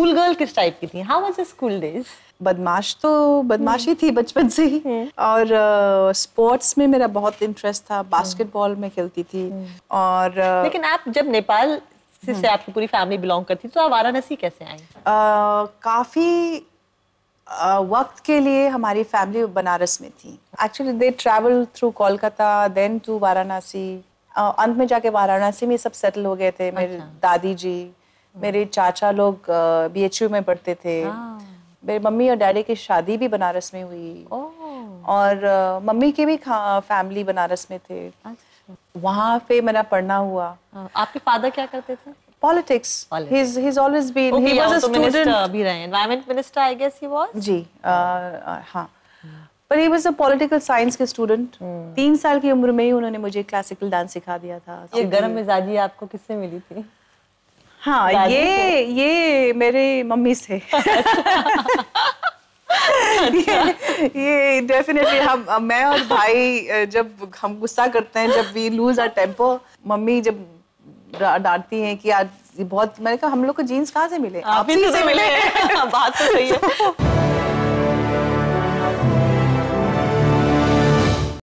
School girl किस type की थी how was your school days बदमाश तो बदमाशी थी बचपन से ही हम्म। और स्पोर्ट्स में मेरा बहुत इंटरेस्ट था बास्केटबॉल हम्म। में खेलती थी हम्म। और लेकिन आप जब नेपाल से आपकी पूरी फैमिली बिलोंग करती तो आप वाराणसी कैसे आई uh, काफी वक्त के लिए हमारी फैमिली बनारस में थी actually they travel through Kolkata then to Varanasi अंत में जाके वाराणसी में सब सेटल हो गए थे मेरे अच्छा। दादी जी मेरे चाचा लोग बी एच यू में पढ़ते थे हाँ। मेरी मम्मी और डैडी की शादी भी बनारस में हुई और मम्मी की भी फैमिली बनारस में थे अच्छा। वहाँ पे मेरा पढ़ना हुआ हाँ। आपके फादर क्या करते थे politics he's he's always been okay, he was a student भी रहे environment minister I guess he was जी हाँ पर he was a political science के स्टूडेंट हम्म। तीन साल की उम्र में ही उन्होंने मुझे क्लासिकल डांस सिखा दिया था ये गर्म मिजाजी आपको किससे मिली थी हाँ ये ये मेरे मम्मी से ये ये डेफिनेटली हम मैं और भाई जब हम गुस्सा करते हैं जब we lose our temper mummy जब डांटती हैं कि आज बहुत मैंने कहा हम लोग को जीन्स कहाँ से मिले आप ही तो से मिले बात तो सही है